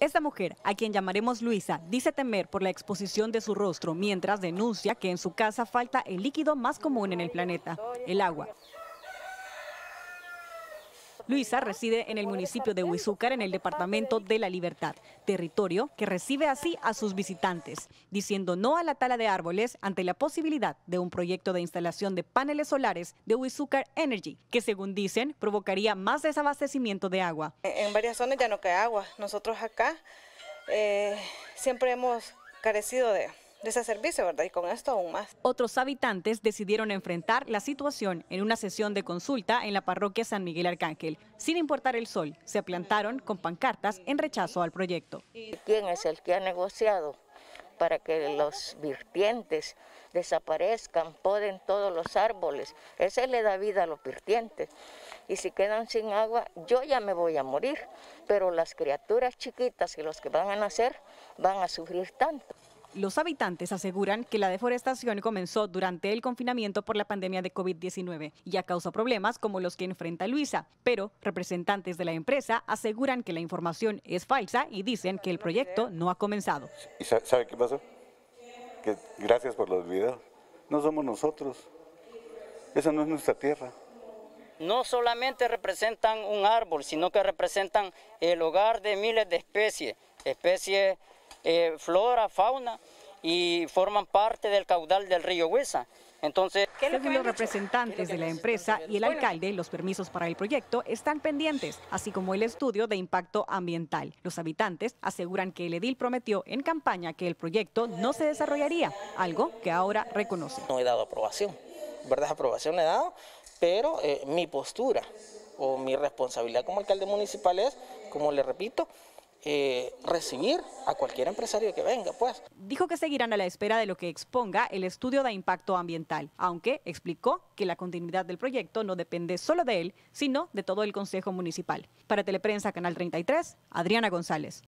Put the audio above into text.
Esta mujer, a quien llamaremos Luisa, dice temer por la exposición de su rostro, mientras denuncia que en su casa falta el líquido más común en el planeta, el agua. Luisa reside en el municipio de Huizúcar, en el departamento de La Libertad, territorio que recibe así a sus visitantes, diciendo no a la tala de árboles ante la posibilidad de un proyecto de instalación de paneles solares de Huizúcar Energy, que según dicen provocaría más desabastecimiento de agua. En varias zonas ya no cae agua. Nosotros acá eh, siempre hemos carecido de de ese servicio, ¿verdad? Y con esto aún más. Otros habitantes decidieron enfrentar la situación en una sesión de consulta en la parroquia San Miguel Arcángel. Sin importar el sol, se plantaron con pancartas en rechazo al proyecto. ¿Quién es el que ha negociado para que los virtientes desaparezcan, poden todos los árboles? Ese le da vida a los virtientes. Y si quedan sin agua, yo ya me voy a morir, pero las criaturas chiquitas y los que van a nacer van a sufrir tanto. Los habitantes aseguran que la deforestación comenzó durante el confinamiento por la pandemia de COVID-19 y ha causado problemas como los que enfrenta Luisa, pero representantes de la empresa aseguran que la información es falsa y dicen que el proyecto no ha comenzado. ¿Y sabe qué pasó? gracias por los videos. No somos nosotros. Esa no es nuestra tierra no solamente representan un árbol, sino que representan el hogar de miles de especies, especies eh, flora, fauna y forman parte del caudal del río Huesa. Entonces, que los representantes de la empresa y el alcalde, los permisos para el proyecto están pendientes, así como el estudio de impacto ambiental. Los habitantes aseguran que el edil prometió en campaña que el proyecto no se desarrollaría, algo que ahora reconoce. No he dado aprobación, verdad, aprobación he dado, pero eh, mi postura o mi responsabilidad como alcalde municipal es, como le repito, eh, recibir a cualquier empresario que venga, pues. Dijo que seguirán a la espera de lo que exponga el estudio de impacto ambiental, aunque explicó que la continuidad del proyecto no depende solo de él, sino de todo el Consejo Municipal. Para Teleprensa Canal 33, Adriana González.